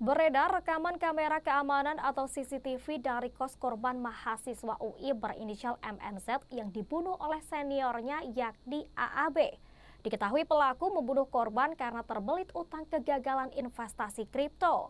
Beredar rekaman kamera keamanan atau CCTV dari kos korban mahasiswa UI berinisial MNZ yang dibunuh oleh seniornya yakni AAB. Diketahui pelaku membunuh korban karena terbelit utang kegagalan investasi kripto.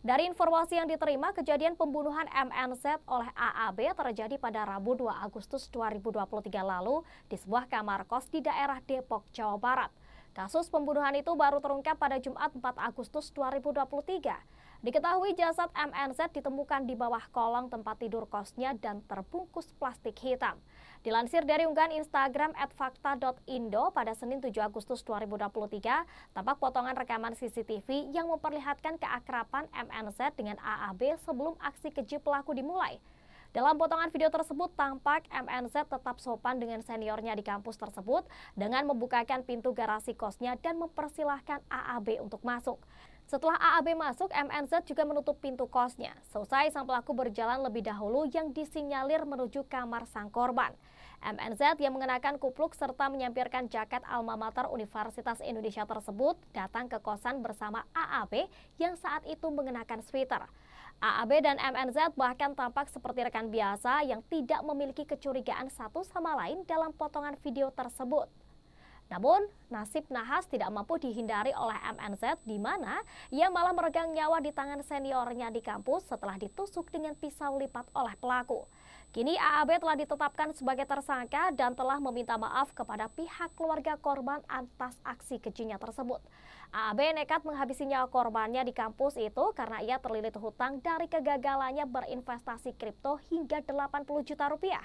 Dari informasi yang diterima, kejadian pembunuhan MNZ oleh AAB terjadi pada Rabu 2 Agustus 2023 lalu di sebuah kamar kos di daerah Depok, Jawa Barat. Kasus pembunuhan itu baru terungkap pada Jumat 4 Agustus 2023. Diketahui jasad MNZ ditemukan di bawah kolong tempat tidur kosnya dan terbungkus plastik hitam. Dilansir dari unggahan Instagram @fakta.indo pada Senin 7 Agustus 2023, tampak potongan rekaman CCTV yang memperlihatkan keakrapan MNZ dengan AAB sebelum aksi keji pelaku dimulai. Dalam potongan video tersebut tampak MNZ tetap sopan dengan seniornya di kampus tersebut dengan membukakan pintu garasi kosnya dan mempersilahkan AAB untuk masuk. Setelah AAB masuk, MNZ juga menutup pintu kosnya. Selesai, sang pelaku berjalan lebih dahulu yang disinyalir menuju kamar sang korban. MNZ yang mengenakan kupluk serta menyampirkan jaket alma mater Universitas Indonesia tersebut datang ke kosan bersama AAB yang saat itu mengenakan sweater. AAB dan MNZ bahkan tampak seperti rekan biasa yang tidak memiliki kecurigaan satu sama lain dalam potongan video tersebut. Namun, nasib Nahas tidak mampu dihindari oleh MNZ di mana ia malah meregang nyawa di tangan seniornya di kampus setelah ditusuk dengan pisau lipat oleh pelaku. Kini AAB telah ditetapkan sebagai tersangka dan telah meminta maaf kepada pihak keluarga korban atas aksi kejinya tersebut. AAB nekat menghabisi nyawa korbannya di kampus itu karena ia terlilit hutang dari kegagalannya berinvestasi kripto hingga 80 juta rupiah.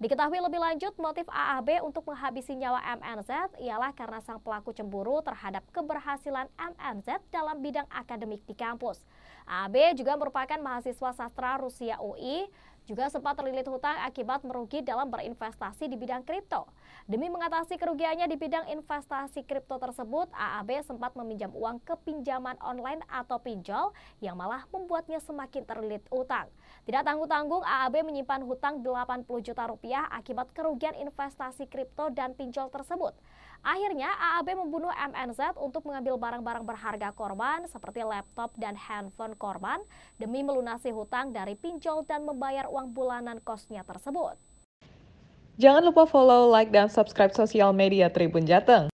Diketahui lebih lanjut, motif AAB untuk menghabisi nyawa MNZ ialah karena sang pelaku cemburu terhadap keberhasilan MNZ dalam bidang akademik di kampus. AAB juga merupakan mahasiswa sastra Rusia UI juga sempat terlilit hutang akibat merugi dalam berinvestasi di bidang kripto. Demi mengatasi kerugiannya di bidang investasi kripto tersebut, AAB sempat meminjam uang ke pinjaman online atau pinjol yang malah membuatnya semakin terlilit utang. Tidak tanggung-tanggung, AAB menyimpan hutang 80 juta rupiah akibat kerugian investasi kripto dan pinjol tersebut. Akhirnya, AAB membunuh MNZ untuk mengambil barang-barang berharga korban seperti laptop dan handphone korban demi melunasi hutang dari pinjol dan membayar uang uang bulanan kosnya tersebut. Jangan lupa follow, like, dan subscribe sosial media Tribun Jateng.